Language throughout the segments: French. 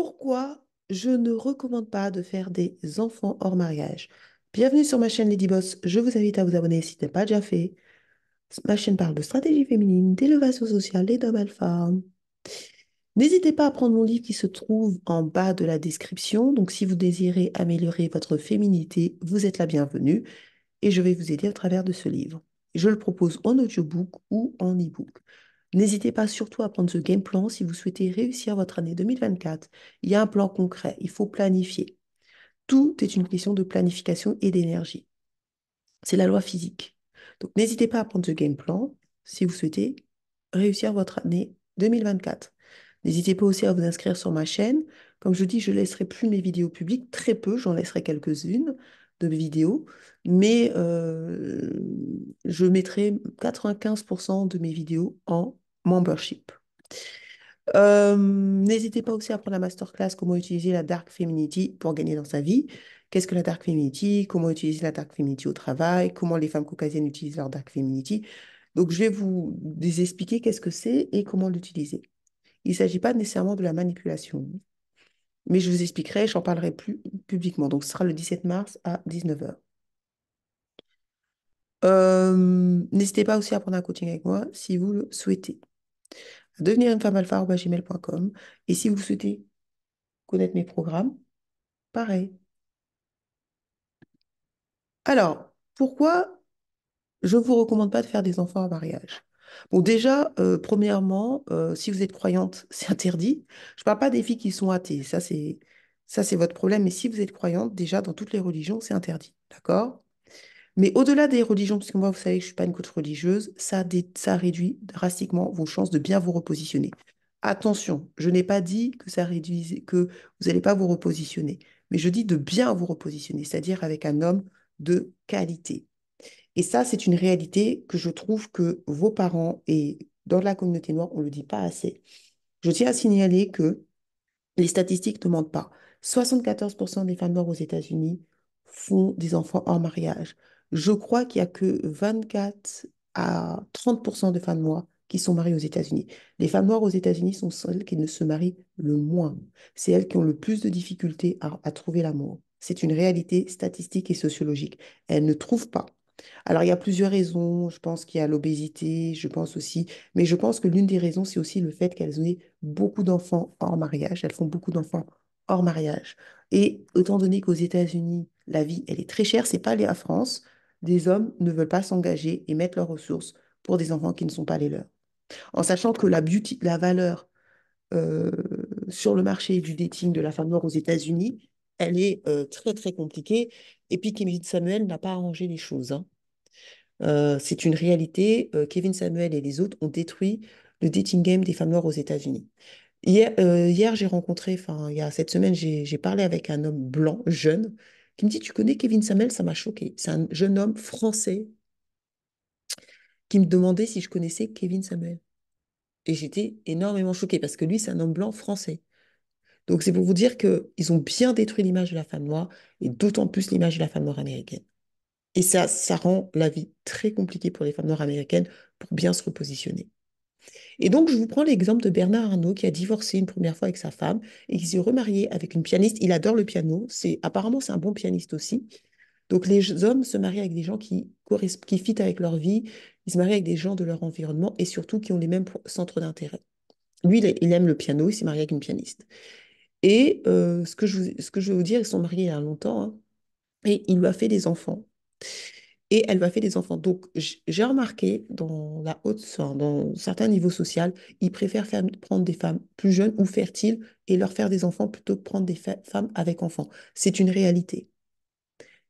pourquoi je ne recommande pas de faire des enfants hors mariage. Bienvenue sur ma chaîne Lady Boss. Je vous invite à vous abonner si ce n'est pas déjà fait. Ma chaîne parle de stratégie féminine, d'élevation sociale et d'hommes alpha. N'hésitez pas à prendre mon livre qui se trouve en bas de la description. Donc, si vous désirez améliorer votre féminité, vous êtes la bienvenue et je vais vous aider à travers de ce livre. Je le propose en audiobook ou en e-book. N'hésitez pas surtout à prendre ce game plan si vous souhaitez réussir votre année 2024. Il y a un plan concret, il faut planifier. Tout est une question de planification et d'énergie. C'est la loi physique. Donc n'hésitez pas à prendre ce game plan si vous souhaitez réussir votre année 2024. N'hésitez pas aussi à vous inscrire sur ma chaîne. Comme je dis, je ne laisserai plus mes vidéos publiques, très peu, j'en laisserai quelques-unes, de vidéos, mais euh, je mettrai 95% de mes vidéos en membership. Euh, n'hésitez pas aussi à prendre la masterclass comment utiliser la dark femininity pour gagner dans sa vie. Qu'est-ce que la dark femininity Comment utiliser la dark femininity au travail Comment les femmes caucasiennes utilisent leur dark femininity Donc, je vais vous expliquer qu'est-ce que c'est et comment l'utiliser. Il ne s'agit pas nécessairement de la manipulation. Mais je vous expliquerai, j'en parlerai plus publiquement. Donc, ce sera le 17 mars à 19h. Euh, n'hésitez pas aussi à prendre un coaching avec moi si vous le souhaitez. Devenir une femme alpha Et si vous souhaitez connaître mes programmes, pareil. Alors, pourquoi je ne vous recommande pas de faire des enfants à mariage Bon, déjà, euh, premièrement, euh, si vous êtes croyante, c'est interdit. Je ne parle pas des filles qui sont athées, ça c'est, ça c'est votre problème, mais si vous êtes croyante, déjà dans toutes les religions, c'est interdit, d'accord Mais au-delà des religions, puisque moi, vous savez que je ne suis pas une coach religieuse, ça, réduit drastiquement vos chances de bien vous repositionner. Attention, je n'ai pas dit que ça que vous n'allez pas vous repositionner, mais je dis de bien vous repositionner, c'est-à-dire avec un homme de qualité. Et ça, c'est une réalité que je trouve que vos parents et dans la communauté noire, on ne le dit pas assez. Je tiens à signaler que les statistiques ne mentent pas. 74% des femmes noires aux États-Unis font des enfants en mariage. Je crois qu'il n'y a que 24 à 30% de femmes noires qui sont mariées aux États-Unis. Les femmes noires aux États-Unis sont celles qui ne se marient le moins. C'est elles qui ont le plus de difficultés à, à trouver l'amour. C'est une réalité statistique et sociologique. Elles ne trouvent pas. Alors, il y a plusieurs raisons. Je pense qu'il y a l'obésité, je pense aussi. Mais je pense que l'une des raisons, c'est aussi le fait qu'elles ont beaucoup d'enfants hors mariage. Elles font beaucoup d'enfants hors mariage. Et étant donné qu'aux États-Unis, la vie, elle est très chère, c'est pas à France, des hommes ne veulent pas s'engager et mettre leurs ressources pour des enfants qui ne sont pas les leurs. En sachant que la beauté, la valeur euh, sur le marché du dating de la femme noire aux États-Unis, elle est euh, très très compliquée. Et puis Kevin Samuel n'a pas arrangé les choses. Hein. Euh, c'est une réalité. Euh, Kevin Samuel et les autres ont détruit le dating game des femmes noires aux États-Unis. Hier, hier j'ai rencontré, enfin, il y a cette semaine, j'ai parlé avec un homme blanc, jeune, qui me dit Tu connais Kevin Samuel Ça m'a choqué. C'est un jeune homme français qui me demandait si je connaissais Kevin Samuel. Et j'étais énormément choquée parce que lui, c'est un homme blanc français. Donc c'est pour vous dire qu'ils ont bien détruit l'image de la femme noire, et d'autant plus l'image de la femme noire américaine. Et ça, ça rend la vie très compliquée pour les femmes noires américaines pour bien se repositionner. Et donc, je vous prends l'exemple de Bernard Arnault qui a divorcé une première fois avec sa femme et qui s'est remarié avec une pianiste. Il adore le piano. C'est apparemment c'est un bon pianiste aussi. Donc, les hommes se marient avec des gens qui qui fitent avec leur vie. Ils se marient avec des gens de leur environnement et surtout qui ont les mêmes centres d'intérêt. Lui, il aime le piano. Il s'est marié avec une pianiste. Et ce, que je, ce que je vais vous dire, ils sont mariés il y a longtemps, hein, et il lui a fait des enfants. Et elle lui a fait des enfants. Donc, j'ai remarqué dans la haute, dans certains niveaux sociaux, ils préfèrent faire, prendre des femmes plus jeunes ou fertiles et leur faire des enfants plutôt que prendre des femmes avec enfants. C'est une réalité.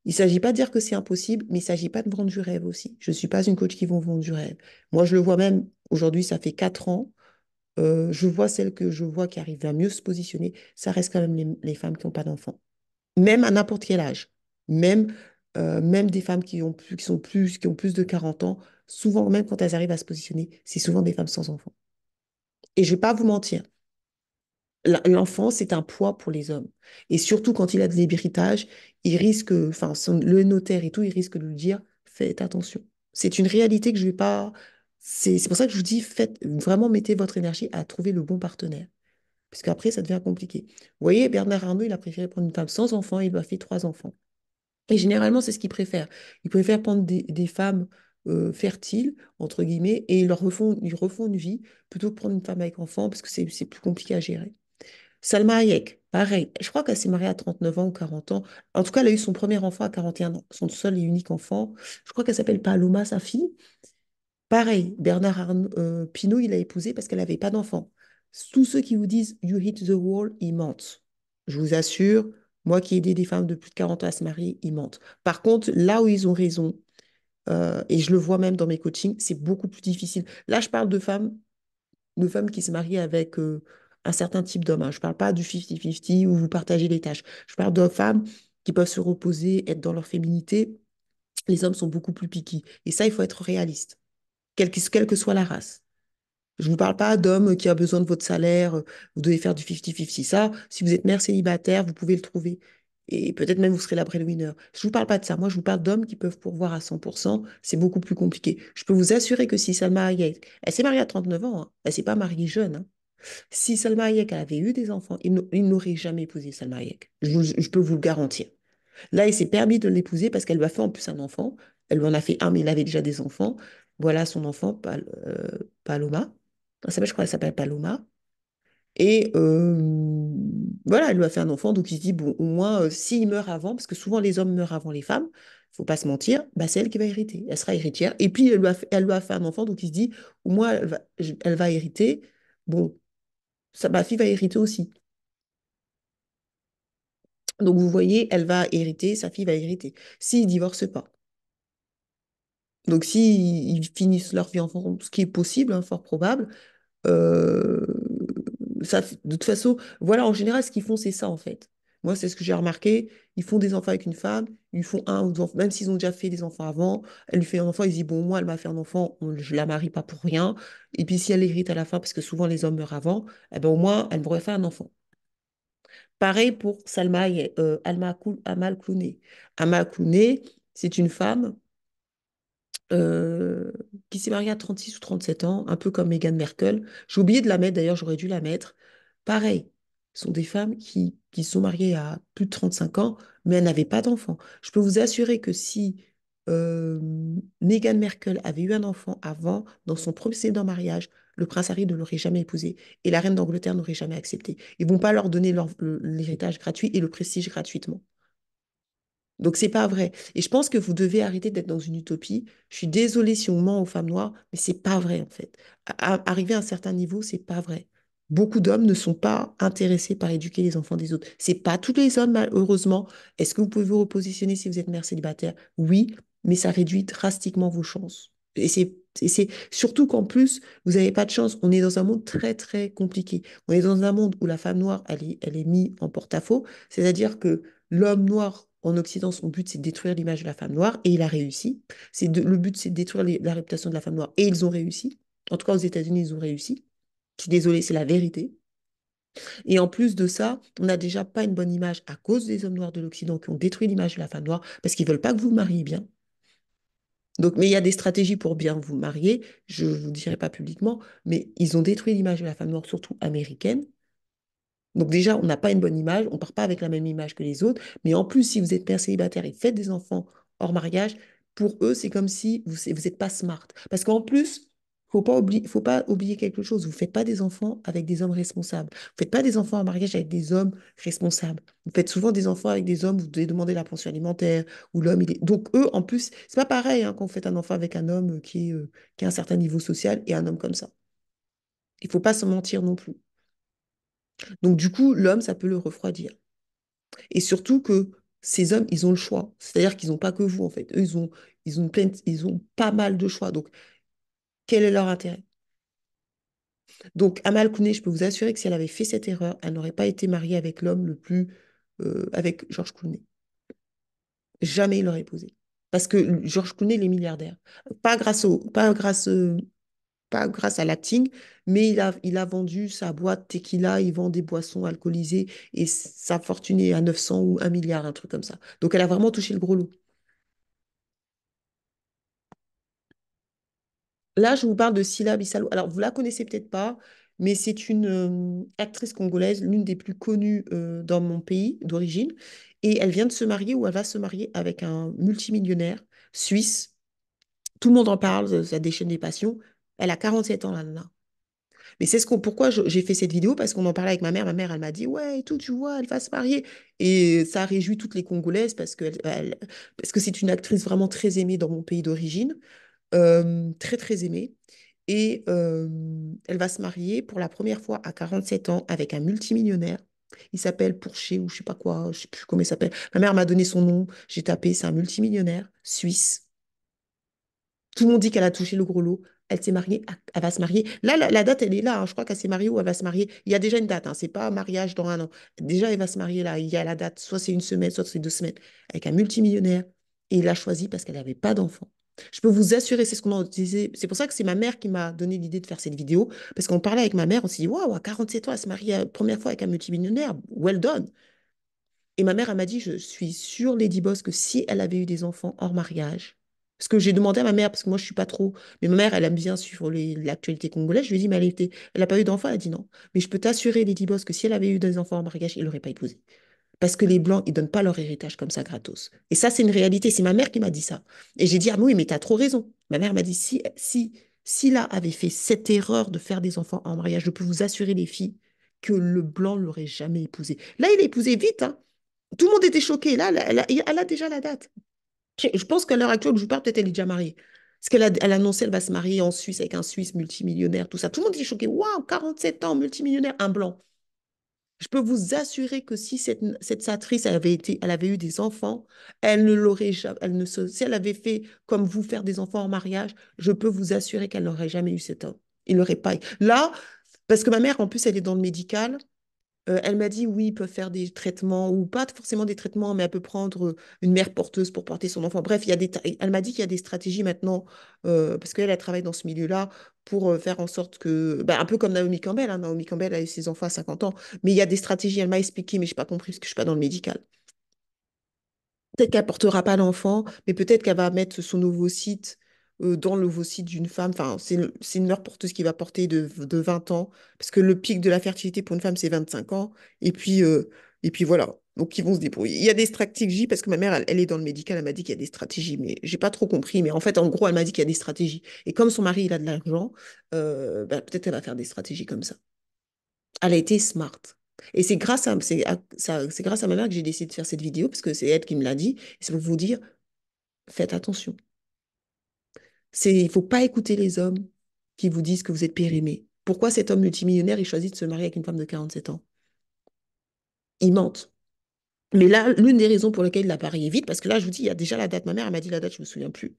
Il ne s'agit pas de dire que c'est impossible, mais il ne s'agit pas de vendre du rêve aussi. Je ne suis pas une coach qui vont vendre du rêve. Moi, je le vois même aujourd'hui, ça fait quatre ans euh, je vois celles que je vois qui arrivent à mieux se positionner, ça reste quand même les, femmes qui n'ont pas d'enfants. Même à n'importe quel âge. Même, euh, même des femmes qui ont, plus, qui, sont plus, qui ont plus de 40 ans, souvent, même quand elles arrivent à se positionner, c'est souvent des femmes sans enfants. Et je ne vais pas vous mentir. L'enfant, c'est un poids pour les hommes. Et surtout quand il a des héritages, il risque, enfin, le notaire et tout, il risque de lui dire faites attention. C'est une réalité que je ne vais pas, c'est pour ça que je vous dis, faites, vraiment mettez votre énergie à trouver le bon partenaire. Parce qu'après, ça devient compliqué. Vous voyez, Bernard Arnault, il a préféré prendre une femme sans enfants, il lui a fait trois enfants. Et généralement, c'est ce qu'il préfère. Il préfère prendre des, femmes euh, fertiles, entre guillemets, et ils leur refont, refont une vie, plutôt que prendre une femme avec enfant, parce que c'est plus compliqué à gérer. Salma Hayek, pareil. Je crois qu'elle s'est mariée à 39 ans ou 40 ans. En tout cas, elle a eu son premier enfant à 41 ans, son seul et unique enfant. Je crois qu'elle s'appelle Paloma, sa fille. Pareil, Bernard euh, Pinault, il l'a épousée parce qu'elle n'avait pas d'enfant. Tous ceux qui vous disent You hit the wall, ils mentent. Je vous assure, moi qui ai aidé des femmes de plus de 40 ans à se marier, ils mentent. Par contre, là où ils ont raison, euh, et je le vois même dans mes coachings, c'est beaucoup plus difficile. Là, je parle de femmes, de femmes qui se marient avec euh, un certain type d'homme. Hein. Je ne parle pas du 50-50 où vous partagez les tâches. Je parle de femmes qui peuvent se reposer, être dans leur féminité. Les hommes sont beaucoup plus piqués. Et ça, il faut être réaliste quelle, que soit la race. Je ne vous parle pas d'homme qui a besoin de votre salaire, vous devez faire du 50-50. Ça, si vous êtes mère célibataire, vous pouvez le trouver. Et peut-être même vous serez la winner. Je ne vous parle pas de ça. Moi, je vous parle d'hommes qui peuvent pourvoir à 100%. C'est beaucoup plus compliqué. Je peux vous assurer que si Salma Hayek, elle s'est mariée à 39 ans, hein. elle s'est pas mariée jeune. Hein. Si Salma Hayek avait eu des enfants, il n'aurait jamais épousé Salma Hayek. Je, je, peux vous le garantir. Là, il s'est permis de l'épouser parce qu'elle lui a fait en plus un enfant. Elle lui en a fait un, mais il avait déjà des enfants voilà son enfant, euh, Paloma. je crois qu'elle s'appelle Paloma. Et euh, voilà, elle lui a fait un enfant, donc il se dit, bon, au moins, euh, s'il meurt avant, parce que souvent les hommes meurent avant les femmes, faut pas se mentir, bah, c'est elle qui va hériter, elle sera héritière. Et puis, elle lui a fait, un enfant, donc il se dit, au moins, elle va, hériter, bon, ça, ma fille va hériter aussi. Donc, vous voyez, elle va hériter, sa fille va hériter, s'il ne divorce pas. Donc s'ils finissent leur vie en France, ce qui est possible, hein, fort probable, euh, ça, de toute façon, voilà, en général, ce qu'ils font, c'est ça en fait. Moi, c'est ce que j'ai remarqué. Ils font des enfants avec une femme, ils font un ou deux enfants, même s'ils ont déjà fait des enfants avant. Elle lui fait un enfant, il disent dit Bon, moi, elle m'a fait un enfant, je la marie pas pour rien. Et puis, si elle hérite à la fin, parce que souvent les hommes meurent avant, eh ben, au moins, elle m'aurait fait un enfant. Pareil pour Salma, euh, Alma, Amal Clooney. Alma c'est une femme euh, qui s'est mariée à 36 ou 37 ans, un peu comme Meghan Merkel. J'ai oublié de la mettre, d'ailleurs, j'aurais dû la mettre. Pareil, ce sont des femmes qui, qui sont mariées à plus de 35 ans, mais elles n'avaient pas d'enfant. Je peux vous assurer que si euh, Meghan Merkel avait eu un enfant avant, dans son précédent mariage, le prince Harry ne l'aurait jamais épousé et la reine d'Angleterre n'aurait jamais accepté. Ils vont pas leur donner l'héritage gratuit et le prestige gratuitement. Donc c'est pas vrai. Et je pense que vous devez arrêter d'être dans une utopie. Je suis désolée si on ment aux femmes noires, mais c'est pas vrai en fait. arriver à un certain niveau, c'est pas vrai. Beaucoup d'hommes ne sont pas intéressés par éduquer les enfants des autres. C'est pas tous les hommes malheureusement. Est-ce que vous pouvez vous repositionner si vous êtes mère célibataire Oui, mais ça réduit drastiquement vos chances. Et c'est surtout qu'en plus, vous n'avez pas de chance. On est dans un monde très, très compliqué. On est dans un monde où la femme noire, elle est mise en porte-à-faux. C'est-à-dire que l'homme noir en Occident, son but, c'est de détruire l'image de la femme noire, et il a réussi. C'est le but, c'est de détruire la réputation de la femme noire, et ils ont réussi. En tout cas, aux États-Unis, ils ont réussi. Je suis désolée, c'est la vérité. Et en plus de ça, on n'a déjà pas une bonne image à cause des hommes noirs de l'Occident qui ont détruit l'image de la femme noire parce qu'ils ne veulent pas que vous vous mariez bien. Donc, mais il y a des stratégies pour bien vous marier, je ne vous dirai pas publiquement, mais ils ont détruit l'image de la femme noire, surtout américaine, donc déjà, on n'a pas une bonne image, on ne part pas avec la même image que les autres. Mais en plus, si vous êtes père célibataire et faites des enfants hors mariage, pour eux, c'est comme si vous n'êtes pas smart. Parce qu'en plus, il ne faut pas oublier quelque chose. Vous ne faites pas des enfants avec des hommes responsables. Vous faites pas des enfants en mariage avec des hommes responsables. Vous faites souvent des enfants avec des hommes. Vous devez demander la pension alimentaire ou l'homme. Il est... Donc eux, en plus, c'est pas pareil hein, quand vous faites un enfant avec un homme euh, qui euh, qui a un certain niveau social et un homme comme ça. Il faut pas se mentir non plus. Donc du coup, l'homme, ça peut le refroidir. Et surtout que ces hommes, ils ont le choix. C'est-à-dire qu'ils n'ont pas que vous, en fait. Eux, ils ont, ils ont, plein, ils ont pas mal de choix. Donc, quel est leur intérêt Donc, Amal Kouné, je peux vous assurer que si elle avait fait cette erreur, elle n'aurait pas été mariée avec l'homme le plus... Euh, avec George Clooney. Jamais il l'aurait posé. Parce que George Clooney, il est milliardaire. Pas grâce, au, pas grâce euh, pas grâce à l'acting, mais il a, il a vendu sa boîte tequila, il vend des boissons alcoolisées et sa fortune est à 900 ou 1 milliard, un truc comme ça. Donc elle a vraiment touché le gros lot. Là, je vous parle de Silla Bissalo. Alors, vous la connaissez peut-être pas, mais c'est une euh, actrice congolaise, l'une des plus connues euh, dans mon pays d'origine. Et elle vient de se marier ou elle va se marier avec un multimillionnaire suisse. Tout le monde en parle, ça déchaîne des passions. Elle a 47 ans, là. Mais c'est ce pourquoi j'ai fait cette vidéo, parce qu'on en parlait avec ma mère. Ma mère, elle m'a dit, ouais, tout, tu vois, elle va se marier. Et ça réjouit toutes les Congolaises parce que, parce que c'est une actrice vraiment très aimée dans mon pays d'origine. Euh, très, très aimée. Et euh, elle va se marier pour la première fois à 47 ans avec un multimillionnaire. Il s'appelle Pourcher ou je sais pas quoi, je sais plus comment il s'appelle. Ma mère m'a donné son nom, j'ai tapé, c'est un multimillionnaire suisse. Tout le monde dit qu'elle a touché le gros lot elle s'est mariée, elle va se marier. Là, la, date, elle est là. Hein. Je crois qu'elle s'est mariée ou elle va se marier. Il y a déjà une date. Hein. Ce n'est pas un mariage dans un an. Déjà, elle va se marier là. Il y a la date. Soit c'est une semaine, soit c'est deux semaines. Avec un multimillionnaire. Et il l'a choisi parce qu'elle n'avait pas d'enfant. Je peux vous assurer, c'est ce qu'on a utilisé. C'est pour ça que c'est ma mère qui m'a donné l'idée de faire cette vidéo. Parce qu'on parlait avec ma mère, on s'est dit Waouh, à 47 ans, elle se marie la euh, première fois avec un multimillionnaire. Well done. Et ma mère, elle m'a dit Je suis sûre, Lady Boss, que si elle avait eu des enfants hors mariage, ce que j'ai demandé à ma mère, parce que moi je suis pas trop. Mais ma mère, elle aime bien suivre l'actualité congolaise. Je lui ai dit, mais elle n'a pas eu d'enfant. Elle a dit non. Mais je peux t'assurer, Lady Boss, que si elle avait eu des enfants en mariage, elle l'aurait pas épousé. Parce que les Blancs, ils donnent pas leur héritage comme ça gratos. Et ça, c'est une réalité. C'est ma mère qui m'a dit ça. Et j'ai dit, ah oui, mais tu as trop raison. Ma mère m'a dit, si, si, là avait fait cette erreur de faire des enfants en mariage, je peux vous assurer, les filles, que le blanc l'aurait jamais épousé. Là, il a épousé vite. Hein. Tout le monde était choqué. Là, elle a, déjà la date. Je pense qu'à l'heure actuelle je vous parle, peut-être elle est déjà mariée. Parce qu'elle a, elle annoncé qu'elle va se marier en Suisse avec un Suisse multimillionnaire, tout ça. Tout le monde est choqué. Waouh, 47 ans, multimillionnaire, un blanc. Je peux vous assurer que si cette, cette satrice avait été, elle avait eu des enfants, elle ne l'aurait jamais, elle ne si elle avait fait comme vous faire des enfants en mariage, je peux vous assurer qu'elle n'aurait jamais eu cet homme. Il n'aurait pas. Là, parce que ma mère, en plus, elle est dans le médical, euh, elle m'a dit oui, ils peuvent faire des traitements ou pas forcément des traitements, mais elle peut prendre euh, une mère porteuse pour porter son enfant. Bref, il y a elle m'a dit qu'il y a des stratégies maintenant, euh, parce qu'elle, travaille dans ce milieu-là, pour faire en sorte que, bah, un peu comme Naomi Campbell, hein. Naomi Campbell a eu ses enfants à 50 ans, mais il y a des stratégies, elle m'a expliqué, mais je n'ai pas compris parce que je ne suis pas dans le médical. Peut-être qu'elle portera pas l'enfant, mais peut-être qu'elle va mettre son nouveau site euh, dans le l'ovocyte d'une femme, enfin, c'est une tout porteuse qui va porter de, de, 20 ans, parce que le pic de la fertilité pour une femme, c'est 25 ans. Et puis, euh, et puis voilà. Donc, ils vont se débrouiller. Il y a des stratégies, parce que ma mère, elle, est dans le médical, elle m'a dit qu'il y a des stratégies, mais j'ai pas trop compris. Mais en fait, en gros, elle m'a dit qu'il y a des stratégies. Et comme son mari, il a de l'argent, euh, bah, peut-être elle va faire des stratégies comme ça. Elle a été smart. Et c'est grâce à, c'est grâce à ma mère que j'ai décidé de faire cette vidéo, parce que c'est elle qui me l'a dit. C'est pour vous dire, faites attention il faut pas écouter les hommes qui vous disent que vous êtes périmé. Pourquoi cet homme multimillionnaire, il choisit de se marier avec une femme de 47 ans Il mente. Mais là, l'une des raisons pour lesquelles il a parié vite, parce que là, je vous dis, il y a déjà la date. Ma mère, elle m'a dit la date, je ne me souviens plus.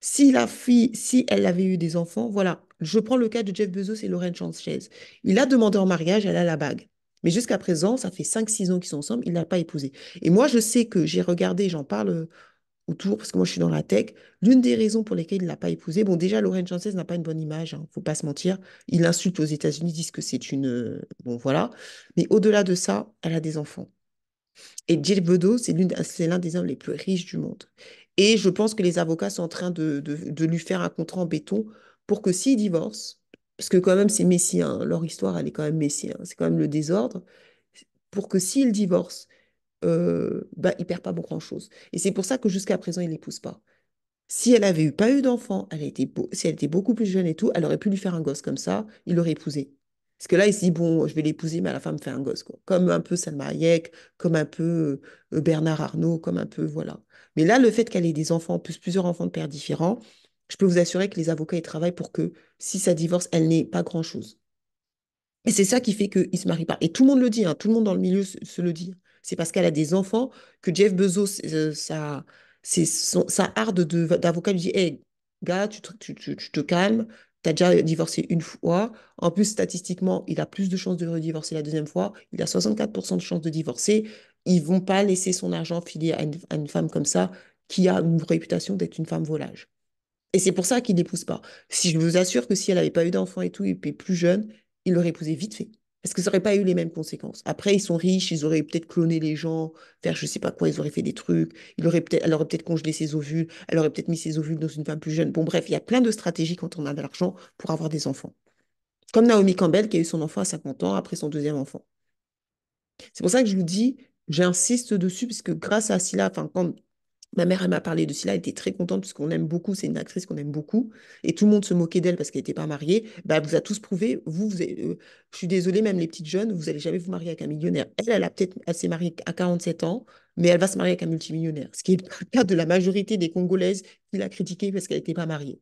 Si la fille, si elle avait eu des enfants, voilà. Je prends le cas de Jeff Bezos et Lauren Sanchez. Il a demandé en mariage, elle a la bague. Mais jusqu'à présent, ça fait 5-6 ans qu'ils sont ensemble, il ne l'a pas épousée. Et moi, je sais que j'ai regardé, j'en parle autour, parce que moi je suis dans la tech. L'une des raisons pour lesquelles il ne l'a pas épousée, bon déjà Lorraine Chances n'a pas une bonne image, hein, faut pas se mentir. Il insulte aux États-Unis, disent que c'est une, euh, bon voilà. Mais au-delà de ça, elle a des enfants. Et Jill Bedeau, c'est l'un des hommes les plus riches du monde. Et je pense que les avocats sont en train de, lui faire un contrat en béton pour que s'il divorce, parce que quand même c'est messien. Hein, leur histoire elle est quand même messie, hein, c'est quand même le désordre, pour que s'il divorce, euh, bah, il perd pas beaucoup grand-chose. Et c'est pour ça que jusqu'à présent, il l'épouse pas. Si elle avait eu, pas eu d'enfant, elle était si elle était beaucoup plus jeune et tout, elle aurait pu lui faire un gosse comme ça, il l'aurait épousé. Parce que là, il se dit, bon, je vais l'épouser, mais à la fin, fait un gosse. Comme un peu Salma comme un peu euh, Bernard Arnault, comme un peu, voilà. Mais là, le fait qu'elle ait des enfants, plus plusieurs enfants de pères différents, je peux vous assurer que les avocats, ils travaillent pour que, si ça divorce, elle n'ait pas grand-chose. Et c'est ça qui fait qu'il ne se marie pas. Et tout le monde le dit, hein, tout le monde dans le milieu se le dit c'est parce qu'elle a des enfants que Jeff Bezos, euh, c'est sa harde d'avocat lui dit Hey, gars, tu te, tu, tu, te calmes, tu as déjà divorcé une fois. En plus, statistiquement, il a plus de chances de redivorcer la deuxième fois. Il a 64% de chances de divorcer. Ils vont pas laisser son argent filer à une, femme comme ça qui a une réputation d'être une femme volage. Et c'est pour ça qu'il n'épouse pas. Si je vous assure que si elle n'avait pas eu d'enfants et tout, il était plus jeune, il l'aurait épousé vite fait. Parce que ça n'aurait pas eu les mêmes conséquences. Après, ils sont riches, ils auraient peut-être cloné les gens, faire je sais pas quoi, ils auraient fait des trucs, il aurait peut-être, elle aurait peut-être congelé ses ovules, elle aurait peut-être mis ses ovules dans une femme plus jeune. Bon, bref, il y a plein de stratégies quand on a de l'argent pour avoir des enfants. Comme Naomi Campbell qui a eu son enfant à 50 ans après son deuxième enfant. C'est pour ça que je vous dis, j'insiste dessus, parce que grâce à Silla, enfin, quand Ma mère, elle m'a parlé de cela, elle était très contente parce qu'on aime beaucoup, c'est une actrice qu'on aime beaucoup, et tout le monde se moquait d'elle parce qu'elle n'était pas mariée. Bah, elle vous a tous prouvé, vous, euh, je suis désolée, même les petites jeunes, vous n'allez jamais vous marier avec un millionnaire. Elle, elle, a peut-être, elle s'est mariée à 47 ans, mais elle va se marier avec un multimillionnaire, ce qui est le cas de la majorité des Congolaises qui l'a critiquée parce qu'elle n'était pas mariée.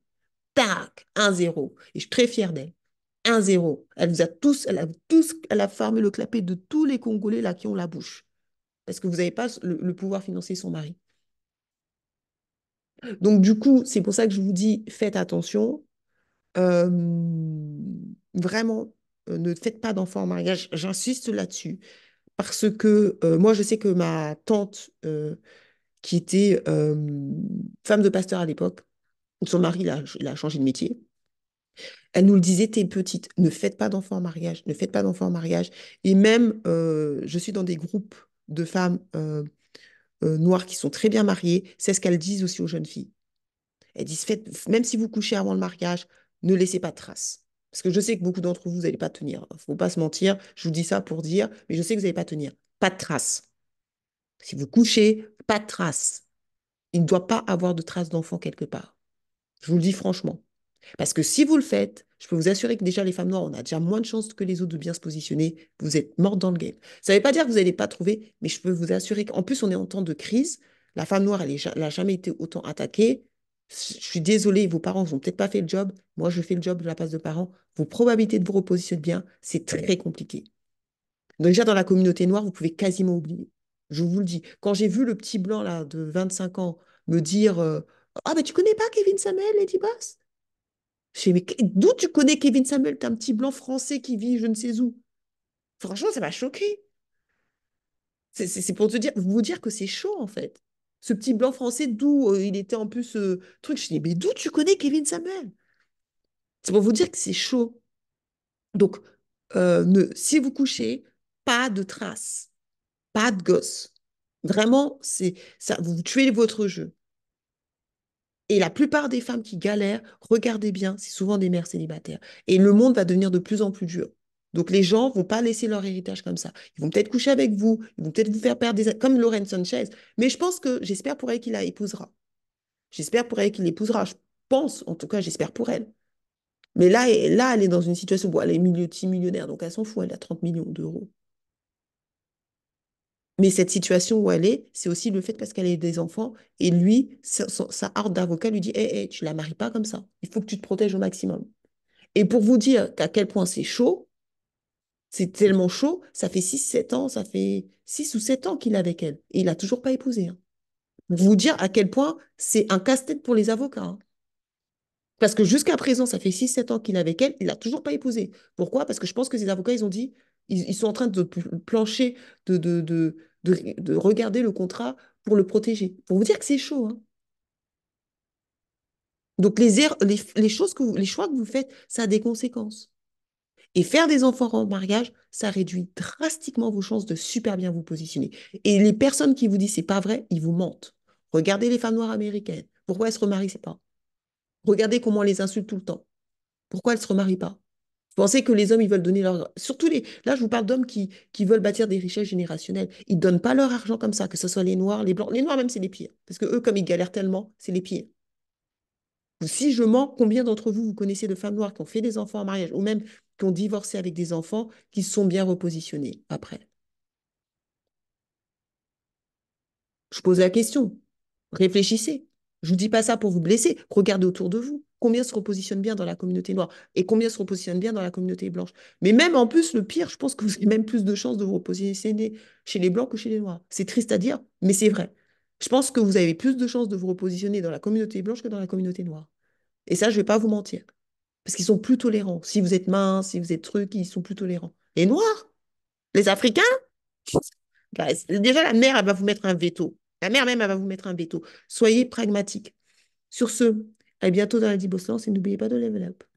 Tac, 1-0. Et je suis très fière d'elle. 1-0. Elle vous a tous, elle a tous, elle a le clapet de tous les Congolais là qui ont la bouche. Parce que vous n'avez pas le, le pouvoir financer son mari. Donc, du coup, c'est pour ça que je vous dis, faites attention. Euh, vraiment, euh, ne faites pas d'enfants en mariage. J'insiste là-dessus. Parce que euh, moi, je sais que ma tante, qui était femme de pasteur à l'époque, son mari l'a, changé de métier. Elle nous le disait, t'es petite, ne faites pas d'enfants en mariage, ne faites pas d'enfants en mariage. Et même, je suis dans des groupes de femmes euh, Noirs qui sont très bien mariés, c'est ce qu'elles disent aussi aux jeunes filles. Elles disent, même si vous couchez avant le mariage, ne laissez pas de traces. Parce que je sais que beaucoup d'entre vous, vous n'allez pas tenir. Il ne faut pas se mentir, je vous dis ça pour dire, mais je sais que vous n'allez pas tenir. Pas de traces. Si vous couchez, pas de traces. Il ne doit pas avoir de traces d'enfant quelque part. Je vous le dis franchement. Parce que si vous le faites, je peux vous assurer que déjà les femmes noires, on a déjà moins de chances que les autres de bien se positionner. Vous êtes mort dans le game. Ça ne veut pas dire que vous n'allez pas trouver, mais je peux vous assurer qu'en plus, on est en temps de crise. La femme noire, elle n'a jamais été autant attaquée. Je suis désolée, vos parents n'ont peut-être pas fait le job. Moi, je fais le job de la place de parents. Vos probabilités de vous repositionner bien, c'est très compliqué. Donc Déjà, dans la communauté noire, vous pouvez quasiment oublier. Je vous le dis. Quand j'ai vu le petit blanc là, de 25 ans me dire euh, Ah, mais tu connais pas Kevin Samuel, Lady Boss dis, mais d'où tu connais Kevin Samuel T'es un petit blanc français qui vit je ne sais où. Franchement, ça m'a choqué. C'est pour te dire, vous dire que c'est chaud, en fait. Ce petit blanc français, d'où euh, il était en plus ce euh, truc. Je dis, mais d'où tu connais Kevin Samuel C'est pour vous dire que c'est chaud. Donc, euh, ne, si vous couchez, pas de traces, pas de gosses. Vraiment, c'est ça. Vous tuez votre jeu. Et la plupart des femmes qui galèrent, regardez bien, c'est souvent des mères célibataires. Et le monde va devenir de plus en plus dur. Donc les gens vont pas laisser leur héritage comme ça. Ils vont peut-être coucher avec vous, ils vont peut-être vous faire perdre des comme Lauren Sanchez. Mais je pense que j'espère pour elle qu'il la épousera. J'espère pour elle qu'il l'épousera. Je pense, en tout cas, j'espère pour elle. Mais là, là, elle est dans une situation où elle est millionnaire, donc elle s'en fout, elle a 30 millions d'euros. Mais cette situation où elle est, c'est aussi le fait parce qu'elle a des enfants et lui, sa, sa d'avocat lui dit Hé, eh, hey, eh, tu la maries pas comme ça. Il faut que tu te protèges au maximum. Et pour vous dire à quel point c'est chaud, c'est tellement chaud, ça fait 6-7 ans, ça fait 6 ou 7 ans qu'il est avec elle. Et il n'a toujours pas épousé. Hein. Pour vous dire à quel point c'est un casse-tête pour les avocats. Hein. Parce que jusqu'à présent, ça fait 6-7 ans qu'il est avec elle, il n'a toujours pas épousé. Pourquoi Parce que je pense que ces avocats, ils ont dit ils, sont en train de plancher, de, regarder le contrat pour le protéger. Pour vous dire que c'est chaud. Hein. Donc er-, les, choses que vous, les choix que vous faites, ça a des conséquences. Et faire des enfants en mariage, ça réduit drastiquement vos chances de super bien vous positionner. Et les personnes qui vous disent c'est pas vrai, ils vous mentent. Regardez les femmes noires américaines. Pourquoi elles se remarient pas Regardez comment on les insulte tout le temps. Pourquoi elles se remarient pas pensez que les hommes, ils veulent donner leur... Surtout les... Là, je vous parle d'hommes qui, qui veulent bâtir des richesses générationnelles. Ils ne donnent pas leur argent comme ça, que ce soit les noirs, les blancs. Les noirs, même, c'est les pires. Parce que eux, comme ils galèrent tellement, c'est les pires. Si je mens, combien d'entre vous, vous connaissez de femmes noires qui ont fait des enfants en mariage ou même qui ont divorcé avec des enfants qui sont bien repositionnés après Je pose la question. Réfléchissez. Je ne vous dis pas ça pour vous blesser. Regardez autour de vous. Combien se repositionnent bien dans la communauté noire et combien se repositionnent bien dans la communauté blanche. Mais même en plus, le pire, je pense que vous avez même plus de chances de vous repositionner chez les blancs que chez les noirs. C'est triste à dire, mais c'est vrai. Je pense que vous avez plus de chances de vous repositionner dans la communauté blanche que dans la communauté noire. Et ça, je ne vais pas vous mentir. Parce qu'ils sont plus tolérants. Si vous êtes mince, si vous êtes truc, ils sont plus tolérants. Les noirs, les Africains, bah, déjà la mère, elle va vous mettre un veto. La mère même, elle va vous mettre un veto. Soyez pragmatique. Sur ce, à bientôt dans la Diboscience et n'oubliez pas de level up.